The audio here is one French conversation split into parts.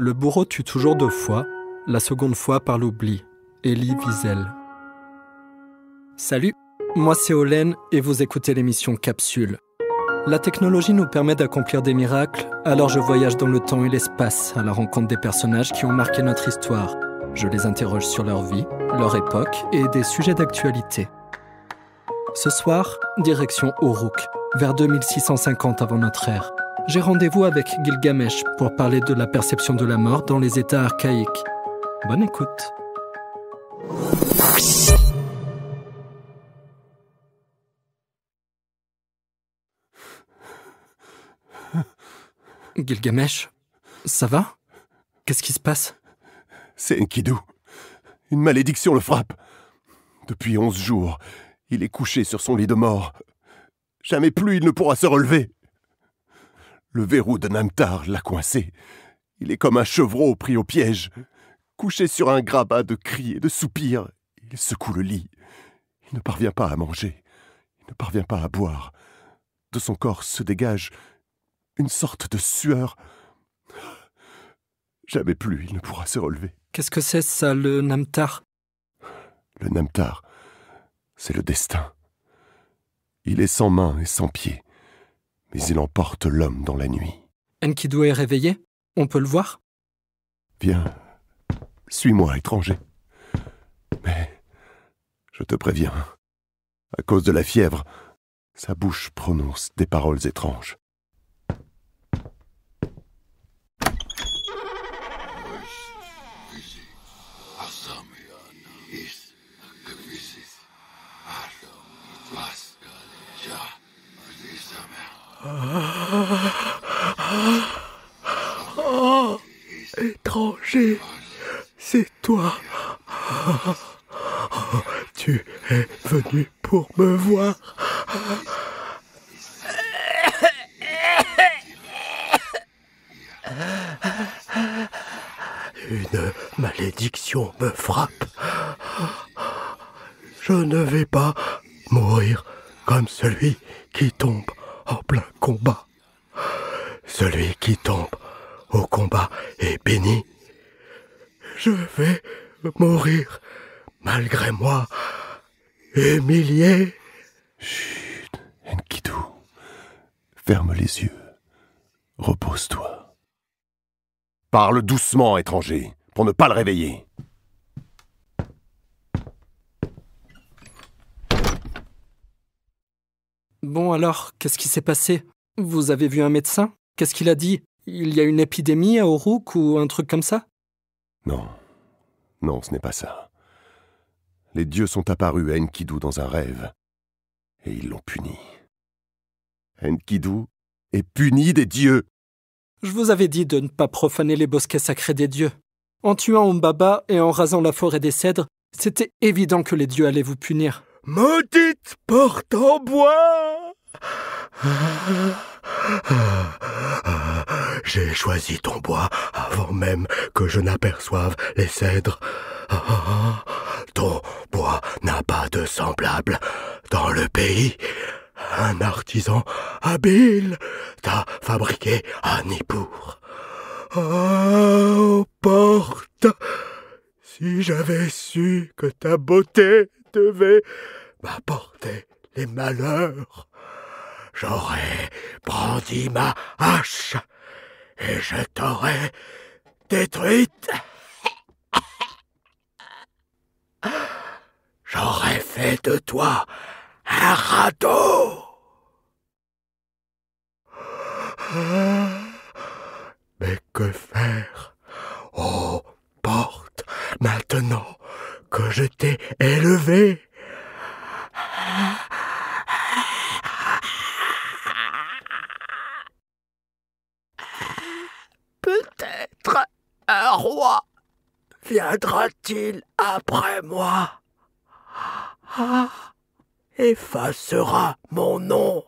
Le bourreau tue toujours deux fois, la seconde fois par l'oubli. Elie Wiesel. Salut, moi c'est Olen et vous écoutez l'émission Capsule. La technologie nous permet d'accomplir des miracles, alors je voyage dans le temps et l'espace à la rencontre des personnages qui ont marqué notre histoire. Je les interroge sur leur vie, leur époque et des sujets d'actualité. Ce soir, direction Uruk, vers 2650 avant notre ère j'ai rendez-vous avec Gilgamesh pour parler de la perception de la mort dans les états archaïques. Bonne écoute. Gilgamesh, ça va Qu'est-ce qui se passe C'est Enkidu. Une malédiction le frappe. Depuis onze jours, il est couché sur son lit de mort. Jamais plus il ne pourra se relever. Le verrou de Namtar l'a coincé. Il est comme un chevreau pris au piège. Couché sur un grabat de cris et de soupirs, il secoue le lit. Il ne parvient pas à manger. Il ne parvient pas à boire. De son corps se dégage une sorte de sueur. Jamais plus il ne pourra se relever. Qu'est-ce que c'est ça, le Namtar Le Namtar, c'est le destin. Il est sans mains et sans pieds mais il emporte l'homme dans la nuit. Enkidu est réveillé On peut le voir Viens, suis-moi, étranger. Mais je te préviens, à cause de la fièvre, sa bouche prononce des paroles étranges. C'est toi. Tu es venu pour me voir. Parle doucement, étranger, pour ne pas le réveiller. Bon alors, qu'est-ce qui s'est passé Vous avez vu un médecin Qu'est-ce qu'il a dit Il y a une épidémie à Oruk ou un truc comme ça Non. Non, ce n'est pas ça. Les dieux sont apparus à Enkidu dans un rêve, et ils l'ont puni. Enkidu est puni des dieux je vous avais dit de ne pas profaner les bosquets sacrés des dieux. En tuant Umbaba et en rasant la forêt des cèdres, c'était évident que les dieux allaient vous punir. Maudite porte en bois J'ai choisi ton bois avant même que je n'aperçoive les cèdres. Ton bois n'a pas de semblable dans le pays. Un artisan habile t'a fabriqué un Nippur. Oh, porte Si j'avais su que ta beauté devait m'apporter les malheurs, j'aurais brandi ma hache et je t'aurais détruite. J'aurais fait de toi un radeau. Mais que faire Oh, porte, maintenant que je t'ai élevé Peut-être un roi viendra-t-il après moi effacera mon nom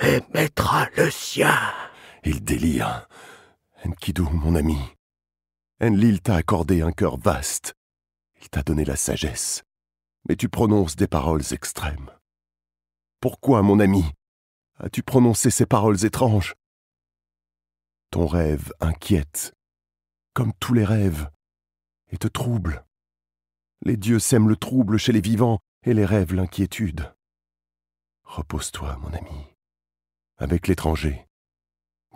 et mettra le sien. Il délire. Enkidu, mon ami, Enlil t'a accordé un cœur vaste. Il t'a donné la sagesse. Mais tu prononces des paroles extrêmes. Pourquoi, mon ami, as-tu prononcé ces paroles étranges Ton rêve inquiète, comme tous les rêves, et te trouble. Les dieux sèment le trouble chez les vivants et les rêvent l'inquiétude. Repose-toi, mon ami. Avec l'étranger,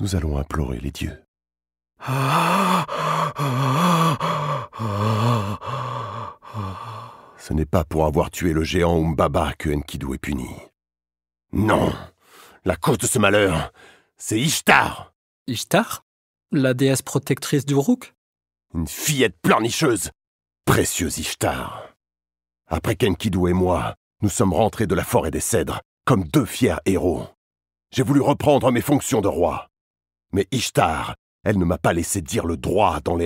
nous allons implorer les dieux. Ce n'est pas pour avoir tué le géant Umbaba que Enkidu est puni. Non La cause de ce malheur, c'est Ishtar Ishtar La déesse protectrice du Rook Une fillette pleurnicheuse précieux Ishtar. Après Kenkidu et moi, nous sommes rentrés de la forêt des cèdres comme deux fiers héros. J'ai voulu reprendre mes fonctions de roi. Mais Ishtar, elle ne m'a pas laissé dire le droit dans les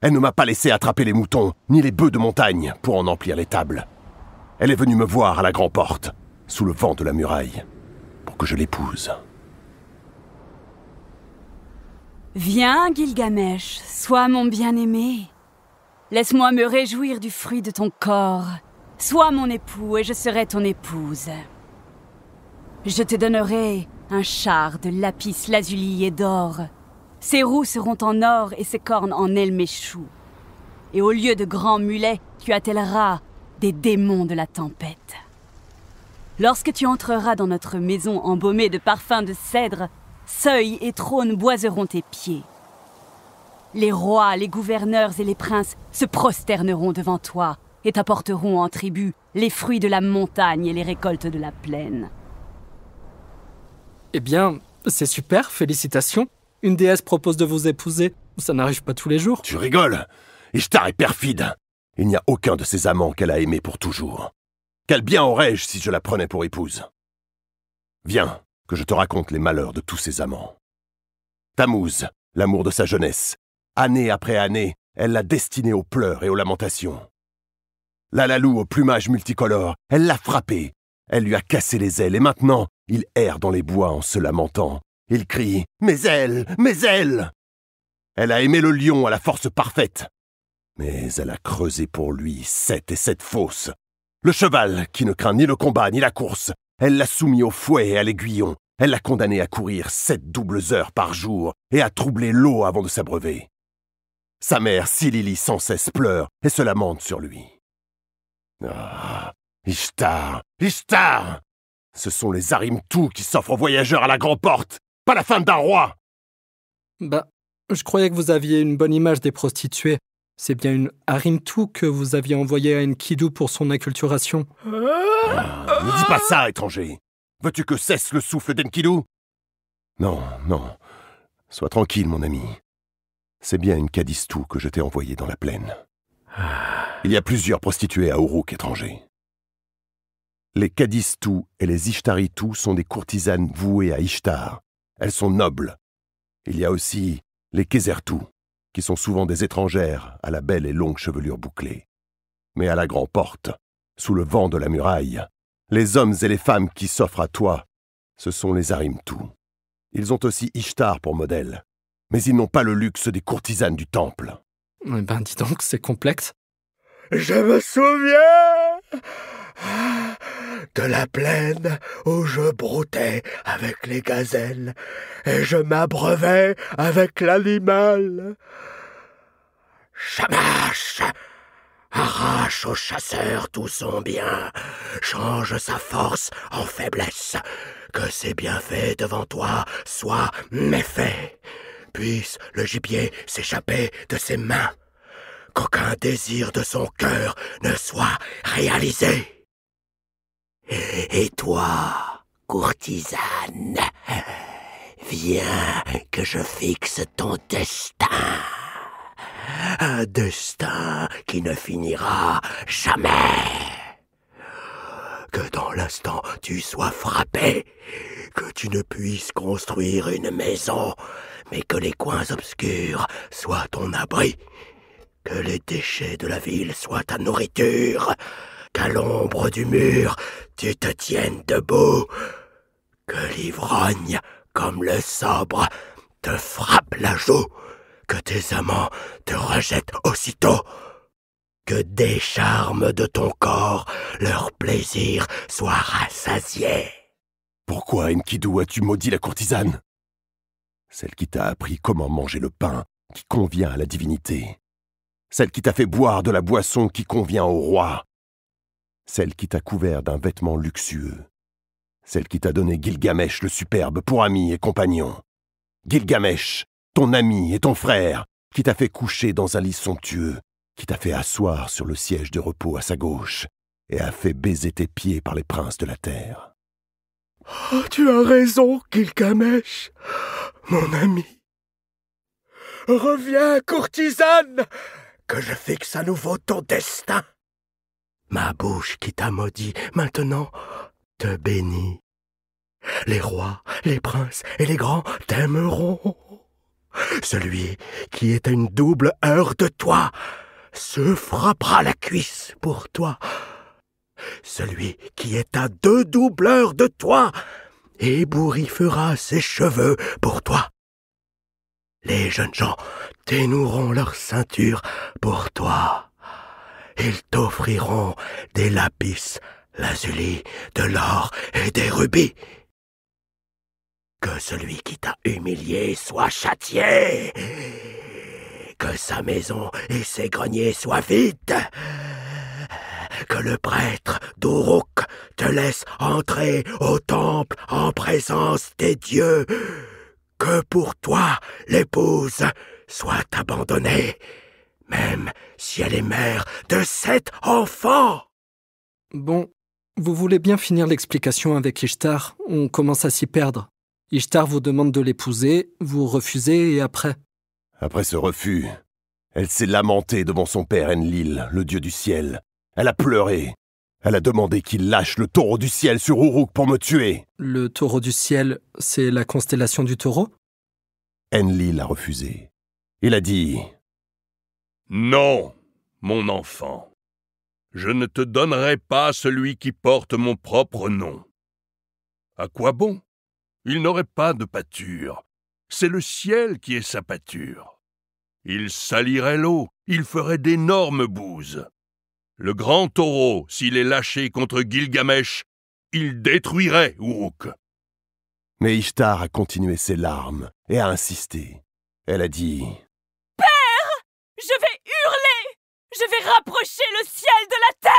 Elle ne m'a pas laissé attraper les moutons, ni les bœufs de montagne, pour en emplir les tables. Elle est venue me voir à la grande porte, sous le vent de la muraille, pour que je l'épouse. Viens, Gilgamesh, sois mon bien-aimé. Laisse-moi me réjouir du fruit de ton corps. Sois mon époux et je serai ton épouse. Je te donnerai un char de lapis lazuli et d'or. Ses roues seront en or et ses cornes en méchou. Et au lieu de grands mulets, tu attelleras des démons de la tempête. Lorsque tu entreras dans notre maison embaumée de parfums de cèdre, seuil et trône boiseront tes pieds. Les rois, les gouverneurs et les princes se prosterneront devant toi et t'apporteront en tribut les fruits de la montagne et les récoltes de la plaine. Eh bien, c'est super, félicitations. Une déesse propose de vous épouser. Ça n'arrive pas tous les jours. Tu rigoles Ishtar est perfide. Il n'y a aucun de ses amants qu'elle a aimé pour toujours. Quel bien aurais-je si je la prenais pour épouse Viens, que je te raconte les malheurs de tous ses amants. Tammuz, l'amour de sa jeunesse, Année après année, elle l'a destiné aux pleurs et aux lamentations. La laloue au plumage multicolore, elle l'a frappé. Elle lui a cassé les ailes et maintenant, il erre dans les bois en se lamentant. Il crie Mes ailes Mes ailes Elle a aimé le lion à la force parfaite. Mais elle a creusé pour lui sept et sept fosses. Le cheval, qui ne craint ni le combat ni la course, elle l'a soumis au fouet et à l'aiguillon. Elle l'a condamné à courir sept doubles heures par jour et à troubler l'eau avant de s'abreuver. Sa mère, Silili, sans cesse pleure et se lamente sur lui. Ah, Ishtar, Ishtar Ce sont les Arimtou qui s'offrent aux voyageurs à la grande porte, pas la femme d'un roi Bah, je croyais que vous aviez une bonne image des prostituées. C'est bien une Arimtou que vous aviez envoyée à Enkidu pour son acculturation. Ah, ne dis pas ça, étranger Veux-tu que cesse le souffle d'Enkidu Non, non. Sois tranquille, mon ami c'est bien une Kadistou que je t'ai envoyée dans la plaine. Ah. Il y a plusieurs prostituées à Uruk étrangers. Les Kadistou et les Ishtaritou sont des courtisanes vouées à Ishtar. Elles sont nobles. Il y a aussi les Kézertou, qui sont souvent des étrangères à la belle et longue chevelure bouclée. Mais à la grande porte, sous le vent de la muraille, les hommes et les femmes qui s'offrent à toi, ce sont les Arimtou. Ils ont aussi Ishtar pour modèle, mais ils n'ont pas le luxe des courtisanes du temple. Eh ben, dis donc, c'est complexe. Je me souviens de la plaine où je broutais avec les gazelles et je m'abreuvais avec l'animal. Chamache arrache au chasseur tout son bien, change sa force en faiblesse, que ses bienfaits devant toi soient méfaits puisse le gibier s'échapper de ses mains, qu'aucun désir de son cœur ne soit réalisé. Et toi, courtisane, viens que je fixe ton destin. Un destin qui ne finira jamais que dans l'instant tu sois frappé, que tu ne puisses construire une maison, mais que les coins obscurs soient ton abri, que les déchets de la ville soient ta nourriture, qu'à l'ombre du mur tu te tiennes debout, que l'ivrogne, comme le sabre, te frappe la joue, que tes amants te rejettent aussitôt que des charmes de ton corps leur plaisir soit rassasié. Pourquoi, Enkidu, as-tu maudit la courtisane Celle qui t'a appris comment manger le pain qui convient à la divinité. Celle qui t'a fait boire de la boisson qui convient au roi. Celle qui t'a couvert d'un vêtement luxueux. Celle qui t'a donné Gilgamesh le superbe pour ami et compagnon. Gilgamesh, ton ami et ton frère, qui t'a fait coucher dans un lit somptueux qui t'a fait asseoir sur le siège de repos à sa gauche et a fait baiser tes pieds par les princes de la terre. Oh, tu as raison, Gilgamesh, mon ami. Reviens, courtisane, que je fixe à nouveau ton destin. Ma bouche qui t'a maudit maintenant te bénit. Les rois, les princes et les grands t'aimeront. Celui qui est à une double heure de toi se frappera la cuisse pour toi. Celui qui est à deux doubleurs de toi ébouriffera ses cheveux pour toi. Les jeunes gens ténoueront leurs ceintures pour toi. Ils t'offriront des lapis lazuli, de l'or et des rubis. Que celui qui t'a humilié soit châtié que sa maison et ses greniers soient vides. Que le prêtre d'Uruk te laisse entrer au temple en présence des dieux. Que pour toi, l'épouse soit abandonnée, même si elle est mère de sept enfants. Bon, vous voulez bien finir l'explication avec Ishtar On commence à s'y perdre. Ishtar vous demande de l'épouser, vous refusez et après après ce refus, elle s'est lamentée devant son père Enlil, le dieu du ciel. Elle a pleuré. Elle a demandé qu'il lâche le taureau du ciel sur Uruk pour me tuer. Le taureau du ciel, c'est la constellation du taureau Enlil a refusé. Il a dit Non, mon enfant. Je ne te donnerai pas celui qui porte mon propre nom. À quoi bon Il n'aurait pas de pâture. C'est le ciel qui est sa pâture. Il salirait l'eau, il ferait d'énormes bouses. Le grand taureau, s'il est lâché contre Gilgamesh, il détruirait Uruk. Mais Ishtar a continué ses larmes et a insisté. Elle a dit Père Je vais hurler Je vais rapprocher le ciel de la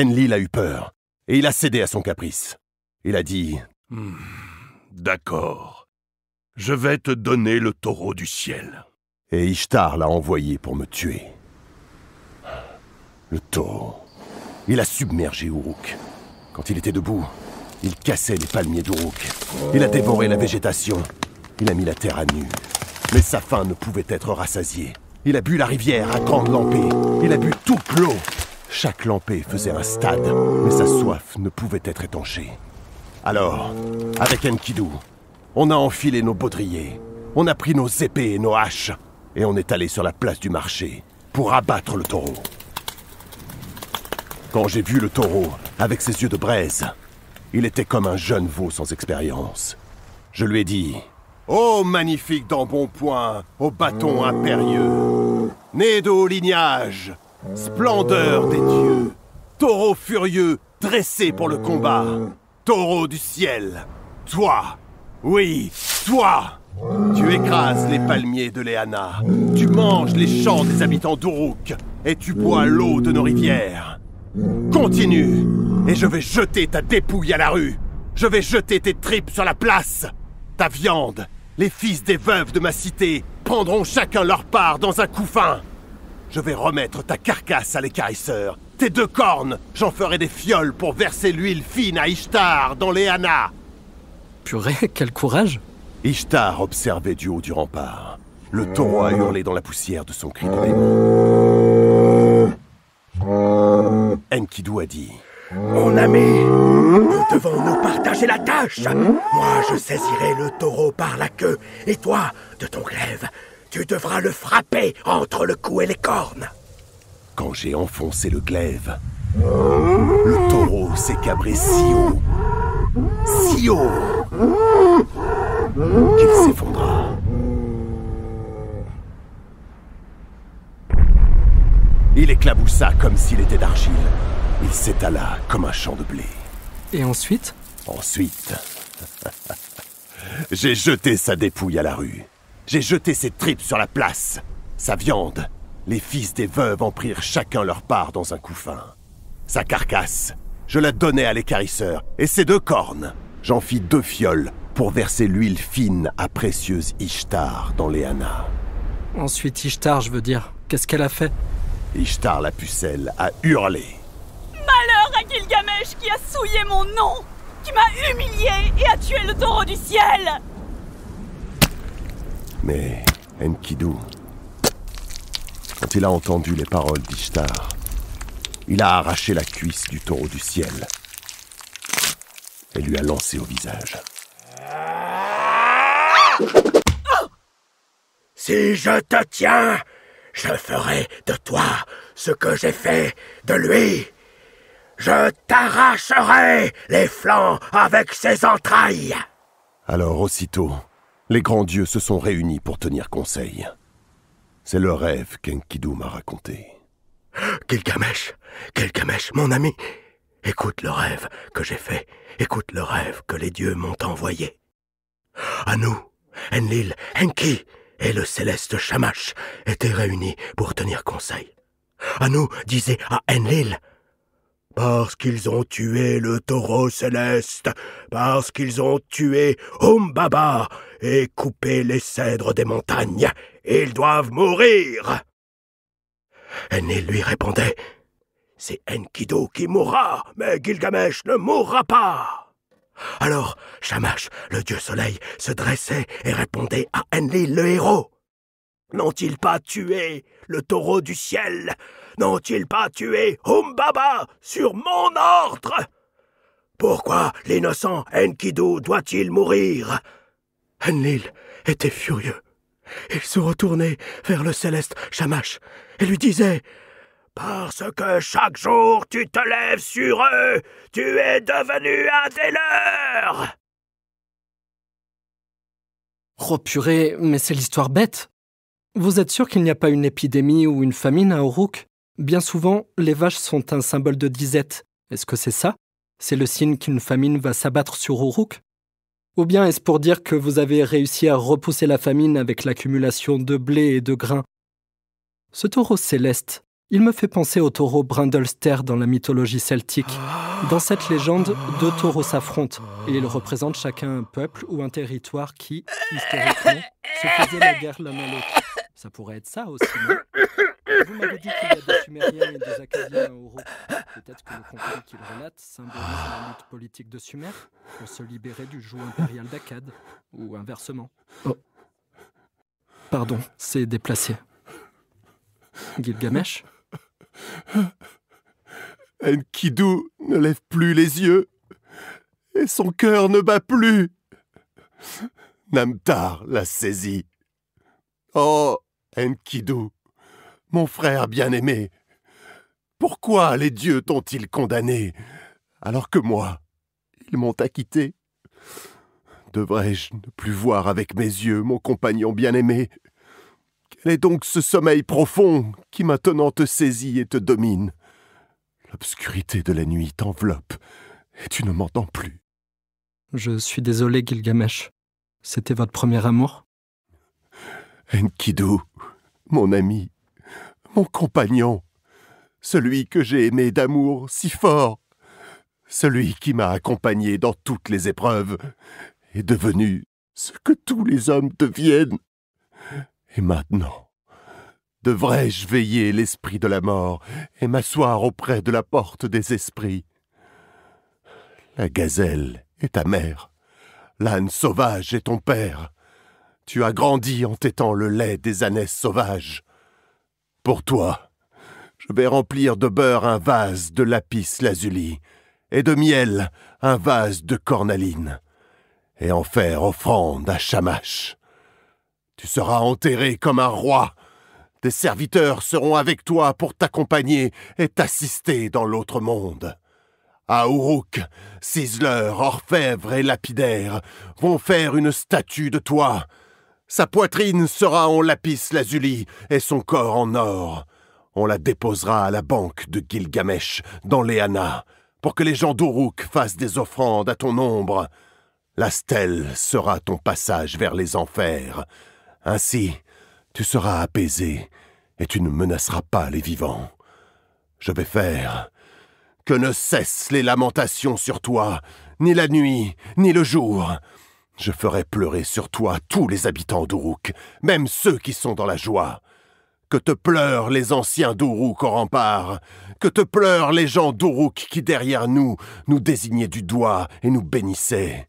terre Enlil a eu peur et il a cédé à son caprice. Il a dit hmm, D'accord. Je vais te donner le taureau du ciel. Et Ishtar l'a envoyé pour me tuer. Le taureau. Il a submergé Uruk. Quand il était debout, il cassait les palmiers d'Uruk. Il a dévoré la végétation. Il a mis la terre à nu. Mais sa faim ne pouvait être rassasiée. Il a bu la rivière à grandes lampées. Il a bu toute l'eau. Chaque lampée faisait un stade, mais sa soif ne pouvait être étanchée. Alors, avec Enkidu, on a enfilé nos baudriers, on a pris nos épées et nos haches, et on est allé sur la place du marché pour abattre le taureau. Quand j'ai vu le taureau avec ses yeux de braise, il était comme un jeune veau sans expérience. Je lui ai dit Ô oh, magnifique d'embonpoint, au bâton impérieux, né de lignage, splendeur des dieux, taureau furieux dressé pour le combat, taureau du ciel, toi, oui, toi Tu écrases les palmiers de Léana, tu manges les champs des habitants d'Uruk, et tu bois l'eau de nos rivières. Continue, et je vais jeter ta dépouille à la rue. Je vais jeter tes tripes sur la place. Ta viande, les fils des veuves de ma cité prendront chacun leur part dans un couffin. Je vais remettre ta carcasse à l'écarisseur. Tes deux cornes, j'en ferai des fioles pour verser l'huile fine à Ishtar dans Léana. Purée, quel courage Ishtar observait du haut du rempart. Le taureau a hurlé dans la poussière de son cri de démon. Enkidu a dit Mon ami, nous devons nous partager la tâche. Moi, je saisirai le taureau par la queue, et toi, de ton glaive, tu devras le frapper entre le cou et les cornes. Quand j'ai enfoncé le glaive, le taureau s'est cabré si haut, si haut, qu'il s'effondra. Il éclaboussa comme s'il était d'argile. Il s'étala comme un champ de blé. Et ensuite Ensuite, j'ai jeté sa dépouille à la rue. J'ai jeté ses tripes sur la place, sa viande. Les fils des veuves en prirent chacun leur part dans un couffin. Sa carcasse, je la donnai à l'écarisseur, et ses deux cornes. J'en fis deux fioles pour verser l'huile fine à précieuse Ishtar dans les Ensuite, Ishtar, je veux dire, qu'est-ce qu'elle a fait Ishtar la pucelle a hurlé. Malheur à Gilgamesh qui a souillé mon nom, qui m'a humilié et a tué le taureau du ciel Mais Enkidu, quand il a entendu les paroles d'Ishtar, il a arraché la cuisse du taureau du ciel et lui a lancé au visage. Si je te tiens, je ferai de toi ce que j'ai fait de lui. Je t'arracherai les flancs avec ses entrailles. Alors aussitôt, les grands dieux se sont réunis pour tenir conseil. C'est le rêve qu'Enkidu m'a raconté. Gilgamesh, camèche mon ami, écoute le rêve que j'ai fait, écoute le rêve que les dieux m'ont envoyé. À nous, Enlil, Enki et le céleste Shamash étaient réunis pour tenir conseil. À nous, disait à Enlil, parce qu'ils ont tué le taureau céleste, parce qu'ils ont tué Umbaba et coupé les cèdres des montagnes, ils doivent mourir. Enlil lui répondait, c'est Enkidu qui mourra, mais Gilgamesh ne mourra pas. Alors Shamash, le dieu soleil, se dressait et répondait à Enlil le héros. N'ont-ils pas tué le taureau du ciel N'ont-ils pas tué Humbaba sur mon ordre Pourquoi l'innocent Enkidu doit-il mourir Enlil était furieux. Il se retournait vers le céleste Shamash et lui disait parce que chaque jour tu te lèves sur eux, tu es devenu un des leurs Oh purée, mais c'est l'histoire bête Vous êtes sûr qu'il n'y a pas une épidémie ou une famine à Uruk Bien souvent, les vaches sont un symbole de disette. Est-ce que c'est ça C'est le signe qu'une famine va s'abattre sur Uruk Ou bien est-ce pour dire que vous avez réussi à repousser la famine avec l'accumulation de blé et de grains Ce taureau céleste, il me fait penser au taureau Brindlester dans la mythologie celtique. Dans cette légende, deux taureaux s'affrontent et ils représentent chacun un peuple ou un territoire qui, historiquement, se faisait la guerre l'un à l'autre. Ça pourrait être ça aussi, non Vous m'avez dit qu'il y a des Sumériens et des Acadiens au Peut-être que le conflit qu'il relate symbolise la lutte politique de Sumer pour se libérer du joug impérial d'Akkad, ou inversement. Oh. Pardon, c'est déplacé. Gilgamesh Enkidu ne lève plus les yeux et son cœur ne bat plus. Namtar l'a saisi. Oh, Enkidu, mon frère bien-aimé, pourquoi les dieux t'ont-ils condamné alors que moi, ils m'ont acquitté Devrais-je ne plus voir avec mes yeux mon compagnon bien-aimé quel est donc ce sommeil profond qui maintenant te saisit et te domine L'obscurité de la nuit t'enveloppe et tu ne m'entends plus. Je suis désolé, Gilgamesh. C'était votre premier amour Enkidu, mon ami, mon compagnon, celui que j'ai aimé d'amour si fort, celui qui m'a accompagné dans toutes les épreuves, est devenu ce que tous les hommes deviennent, et maintenant, devrais-je veiller l'esprit de la mort et m'asseoir auprès de la porte des esprits La gazelle est ta mère, l'âne sauvage est ton père. Tu as grandi en tétant le lait des ânes sauvages. Pour toi, je vais remplir de beurre un vase de lapis lazuli, et de miel un vase de cornaline, et en faire offrande à Shamash. Tu seras enterré comme un roi. Tes serviteurs seront avec toi pour t'accompagner et t'assister dans l'autre monde. À Uruk, ciseleur, orfèvre et lapidaire vont faire une statue de toi. Sa poitrine sera en lapis lazuli et son corps en or. On la déposera à la banque de Gilgamesh, dans Léana, pour que les gens d'Uruk fassent des offrandes à ton ombre. La stèle sera ton passage vers les enfers, ainsi, tu seras apaisé, et tu ne menaceras pas les vivants. Je vais faire que ne cessent les lamentations sur toi, ni la nuit, ni le jour. Je ferai pleurer sur toi tous les habitants d'Uruk, même ceux qui sont dans la joie. Que te pleurent les anciens d'Uruk au rempart, que te pleurent les gens d'Uruk qui derrière nous nous désignaient du doigt et nous bénissaient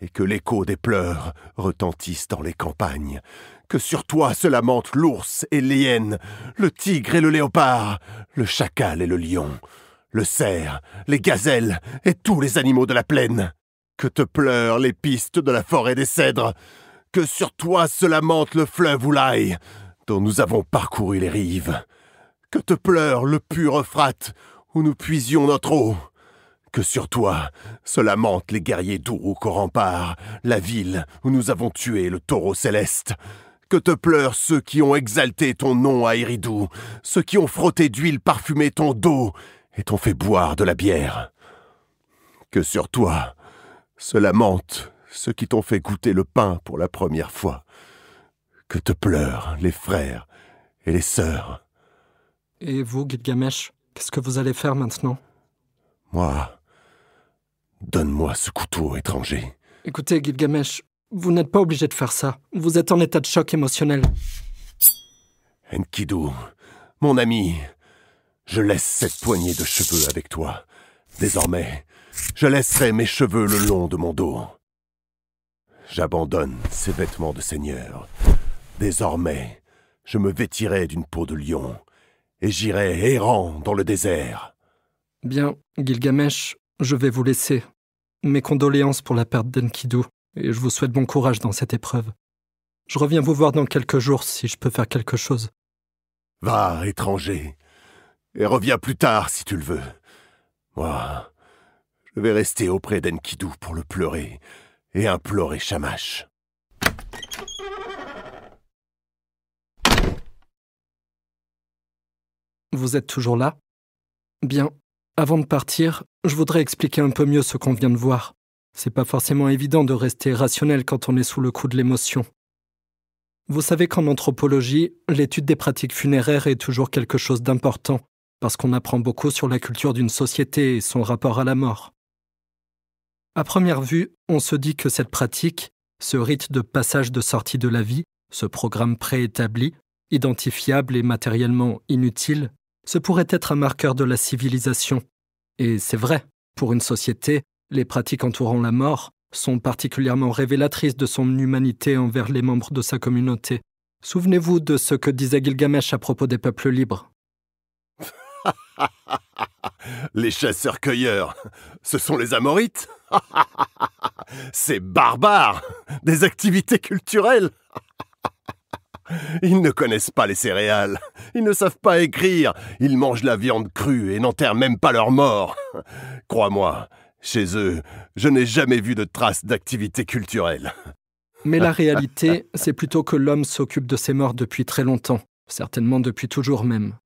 et que l'écho des pleurs retentisse dans les campagnes, que sur toi se lamentent l'ours et l'hyène, le tigre et le léopard, le chacal et le lion, le cerf, les gazelles et tous les animaux de la plaine, que te pleurent les pistes de la forêt des cèdres, que sur toi se lamente le fleuve Oulaï, dont nous avons parcouru les rives, que te pleure le pur Euphrate, où nous puisions notre eau, que sur toi se lamentent les guerriers d'Uruk au rempart, la ville où nous avons tué le taureau céleste. Que te pleurent ceux qui ont exalté ton nom à Eridou, ceux qui ont frotté d'huile parfumée ton dos et t'ont fait boire de la bière. Que sur toi se lamentent ceux qui t'ont fait goûter le pain pour la première fois. Que te pleurent les frères et les sœurs. Et vous, Gilgamesh, qu'est-ce que vous allez faire maintenant Moi, Donne-moi ce couteau, étranger. Écoutez, Gilgamesh, vous n'êtes pas obligé de faire ça. Vous êtes en état de choc émotionnel. Enkidu, mon ami, je laisse cette poignée de cheveux avec toi. Désormais, je laisserai mes cheveux le long de mon dos. J'abandonne ces vêtements de seigneur. Désormais, je me vêtirai d'une peau de lion et j'irai errant dans le désert. Bien, Gilgamesh, je vais vous laisser. Mes condoléances pour la perte d'Enkidu, et je vous souhaite bon courage dans cette épreuve. Je reviens vous voir dans quelques jours si je peux faire quelque chose. Va, étranger, et reviens plus tard si tu le veux. Moi, je vais rester auprès d'Enkidu pour le pleurer et implorer Shamash. Vous êtes toujours là Bien, avant de partir, je voudrais expliquer un peu mieux ce qu'on vient de voir. C'est pas forcément évident de rester rationnel quand on est sous le coup de l'émotion. Vous savez qu'en anthropologie, l'étude des pratiques funéraires est toujours quelque chose d'important, parce qu'on apprend beaucoup sur la culture d'une société et son rapport à la mort. À première vue, on se dit que cette pratique, ce rite de passage de sortie de la vie, ce programme préétabli, identifiable et matériellement inutile, ce pourrait être un marqueur de la civilisation. Et c'est vrai, pour une société, les pratiques entourant la mort sont particulièrement révélatrices de son humanité envers les membres de sa communauté. Souvenez-vous de ce que disait Gilgamesh à propos des peuples libres. les chasseurs-cueilleurs, ce sont les Amorites C'est barbares Des activités culturelles Ils ne connaissent pas les céréales, ils ne savent pas écrire. Ils mangent la viande crue et n'enterrent même pas leurs morts. Crois-moi, chez eux, je n'ai jamais vu de traces d'activité culturelle. Mais la réalité, c'est plutôt que l'homme s'occupe de ses morts depuis très longtemps, certainement depuis toujours même.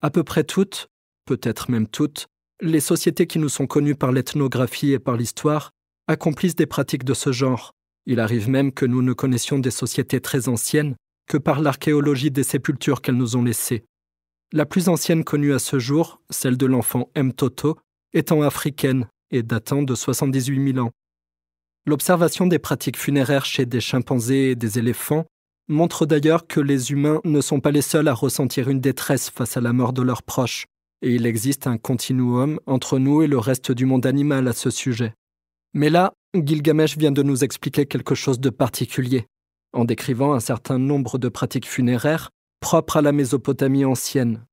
À peu près toutes, peut-être même toutes, les sociétés qui nous sont connues par l'ethnographie et par l'histoire accomplissent des pratiques de ce genre. Il arrive même que nous ne connaissions des sociétés très anciennes que par l'archéologie des sépultures qu'elles nous ont laissées. La plus ancienne connue à ce jour, celle de l'enfant Mtoto, étant africaine et datant de 78 000 ans. L'observation des pratiques funéraires chez des chimpanzés et des éléphants montre d'ailleurs que les humains ne sont pas les seuls à ressentir une détresse face à la mort de leurs proches, et il existe un continuum entre nous et le reste du monde animal à ce sujet. Mais là, Gilgamesh vient de nous expliquer quelque chose de particulier, en décrivant un certain nombre de pratiques funéraires propres à la Mésopotamie ancienne.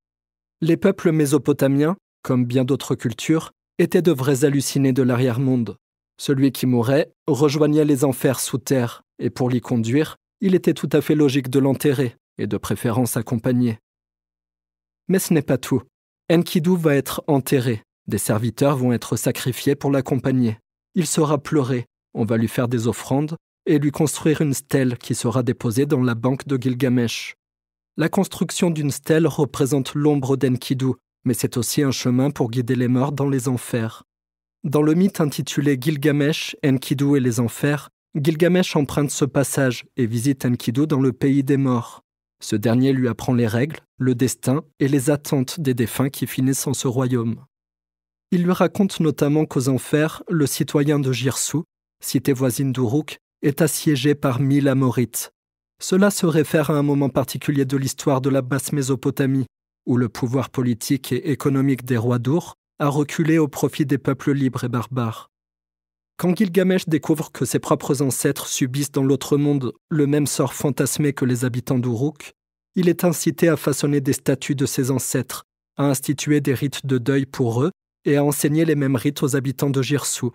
Les peuples mésopotamiens, comme bien d'autres cultures, étaient de vrais hallucinés de l'arrière-monde. Celui qui mourait rejoignait les enfers sous terre, et pour l'y conduire, il était tout à fait logique de l'enterrer, et de préférence accompagné. Mais ce n'est pas tout. Enkidu va être enterré, des serviteurs vont être sacrifiés pour l'accompagner. Il sera pleuré, on va lui faire des offrandes, et lui construire une stèle qui sera déposée dans la banque de Gilgamesh. La construction d'une stèle représente l'ombre d'Enkidu, mais c'est aussi un chemin pour guider les morts dans les enfers. Dans le mythe intitulé Gilgamesh, Enkidu et les enfers, Gilgamesh emprunte ce passage et visite Enkidu dans le pays des morts. Ce dernier lui apprend les règles, le destin et les attentes des défunts qui finissent en ce royaume. Il lui raconte notamment qu'aux enfers, le citoyen de Girsou, cité voisine d'Uruk, est assiégé par mille Amorites. Cela se réfère à un moment particulier de l'histoire de la basse Mésopotamie, où le pouvoir politique et économique des rois d'Our a reculé au profit des peuples libres et barbares. Quand Gilgamesh découvre que ses propres ancêtres subissent dans l'autre monde le même sort fantasmé que les habitants d'Uruk, il est incité à façonner des statues de ses ancêtres, à instituer des rites de deuil pour eux et à enseigner les mêmes rites aux habitants de Girsou.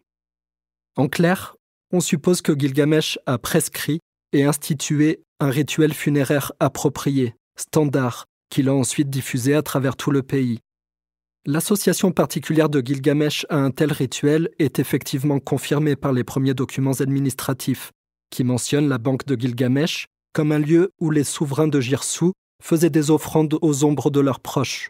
En clair, on suppose que Gilgamesh a prescrit et institué un rituel funéraire approprié, standard, qu'il a ensuite diffusé à travers tout le pays. L'association particulière de Gilgamesh à un tel rituel est effectivement confirmée par les premiers documents administratifs, qui mentionnent la banque de Gilgamesh comme un lieu où les souverains de Girsou faisaient des offrandes aux ombres de leurs proches.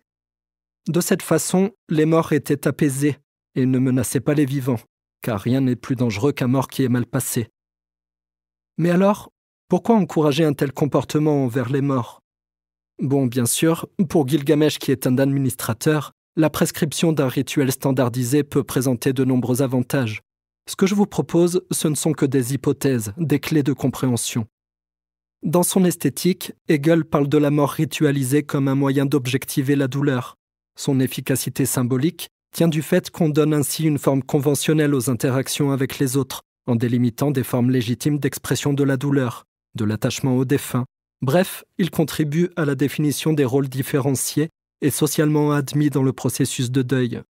De cette façon, les morts étaient apaisés et ne menaçaient pas les vivants car rien n'est plus dangereux qu'un mort qui est mal passé. Mais alors, pourquoi encourager un tel comportement envers les morts Bon, bien sûr, pour Gilgamesh qui est un administrateur, la prescription d'un rituel standardisé peut présenter de nombreux avantages. Ce que je vous propose, ce ne sont que des hypothèses, des clés de compréhension. Dans son esthétique, Hegel parle de la mort ritualisée comme un moyen d'objectiver la douleur. Son efficacité symbolique, tient du fait qu'on donne ainsi une forme conventionnelle aux interactions avec les autres, en délimitant des formes légitimes d'expression de la douleur, de l'attachement au défunt. Bref, il contribue à la définition des rôles différenciés et socialement admis dans le processus de deuil.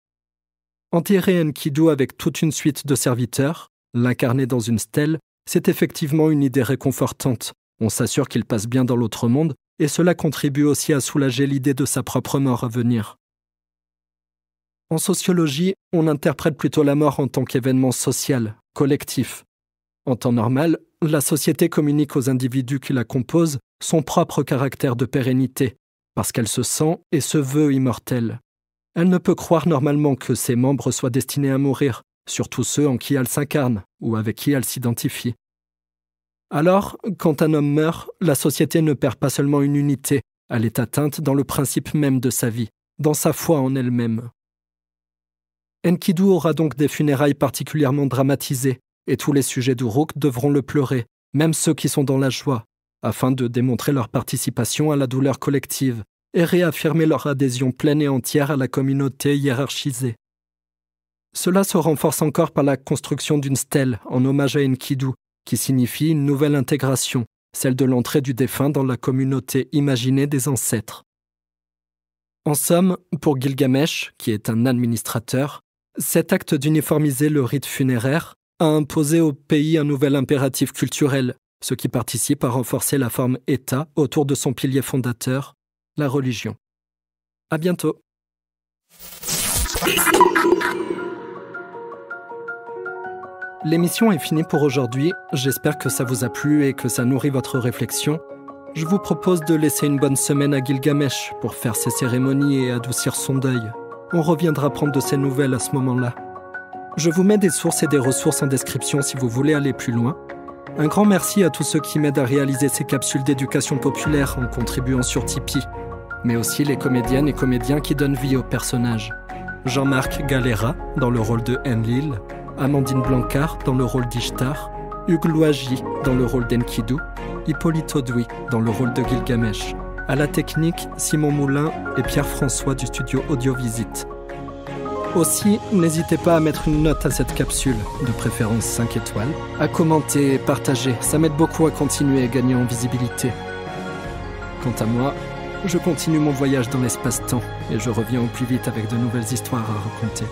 Enterrer Enkidu avec toute une suite de serviteurs, l'incarner dans une stèle, c'est effectivement une idée réconfortante. On s'assure qu'il passe bien dans l'autre monde, et cela contribue aussi à soulager l'idée de sa propre mort à venir. En sociologie, on interprète plutôt la mort en tant qu'événement social, collectif. En temps normal, la société communique aux individus qui la composent son propre caractère de pérennité, parce qu'elle se sent et se veut immortelle. Elle ne peut croire normalement que ses membres soient destinés à mourir, surtout ceux en qui elle s'incarne ou avec qui elle s'identifie. Alors, quand un homme meurt, la société ne perd pas seulement une unité, elle est atteinte dans le principe même de sa vie, dans sa foi en elle-même. Enkidu aura donc des funérailles particulièrement dramatisées, et tous les sujets d'Uruk devront le pleurer, même ceux qui sont dans la joie, afin de démontrer leur participation à la douleur collective et réaffirmer leur adhésion pleine et entière à la communauté hiérarchisée. Cela se renforce encore par la construction d'une stèle en hommage à Enkidu, qui signifie une nouvelle intégration, celle de l'entrée du défunt dans la communauté imaginée des ancêtres. En somme, pour Gilgamesh, qui est un administrateur, cet acte d'uniformiser le rite funéraire a imposé au pays un nouvel impératif culturel, ce qui participe à renforcer la forme État autour de son pilier fondateur, la religion. À bientôt. L'émission est finie pour aujourd'hui. J'espère que ça vous a plu et que ça nourrit votre réflexion. Je vous propose de laisser une bonne semaine à Gilgamesh pour faire ses cérémonies et adoucir son deuil. On reviendra prendre de ces nouvelles à ce moment-là. Je vous mets des sources et des ressources en description si vous voulez aller plus loin. Un grand merci à tous ceux qui m'aident à réaliser ces capsules d'éducation populaire en contribuant sur Tipeee, mais aussi les comédiennes et comédiens qui donnent vie aux personnages. Jean-Marc Galera dans le rôle de Enlil, Amandine Blancard dans le rôle d'Ishtar, Hugues Loagy dans le rôle d'Enkidu, Hippolyte Audoui dans le rôle de Gilgamesh. À la technique, Simon Moulin et Pierre-François du studio Audiovisite. Aussi, n'hésitez pas à mettre une note à cette capsule, de préférence 5 étoiles, à commenter et partager, ça m'aide beaucoup à continuer et gagner en visibilité. Quant à moi, je continue mon voyage dans l'espace-temps et je reviens au plus vite avec de nouvelles histoires à raconter.